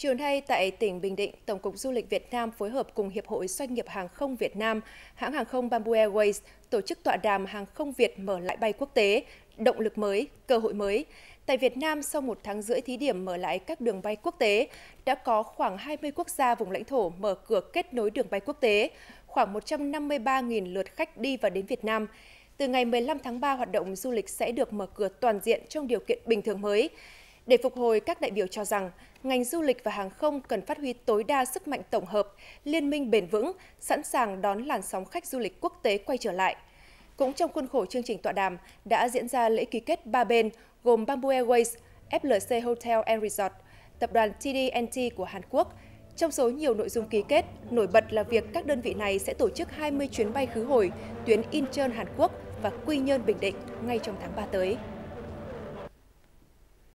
Chiều nay tại tỉnh Bình Định, Tổng cục Du lịch Việt Nam phối hợp cùng Hiệp hội Doanh nghiệp Hàng không Việt Nam, hãng hàng không Bamboo Airways tổ chức tọa đàm hàng không Việt mở lại bay quốc tế, động lực mới, cơ hội mới. Tại Việt Nam, sau một tháng rưỡi thí điểm mở lại các đường bay quốc tế, đã có khoảng 20 quốc gia vùng lãnh thổ mở cửa kết nối đường bay quốc tế, khoảng 153.000 lượt khách đi và đến Việt Nam. Từ ngày 15 tháng 3, hoạt động du lịch sẽ được mở cửa toàn diện trong điều kiện bình thường mới. Để phục hồi, các đại biểu cho rằng ngành du lịch và hàng không cần phát huy tối đa sức mạnh tổng hợp, liên minh bền vững, sẵn sàng đón làn sóng khách du lịch quốc tế quay trở lại. Cũng trong khuôn khổ chương trình tọa đàm đã diễn ra lễ ký kết ba bên gồm Bamboo Airways, FLC Hotel and Resort, tập đoàn TDNT của Hàn Quốc. Trong số nhiều nội dung ký kết, nổi bật là việc các đơn vị này sẽ tổ chức 20 chuyến bay khứ hồi tuyến Incheon Hàn Quốc và Quy Nhơn Bình Định ngay trong tháng 3 tới.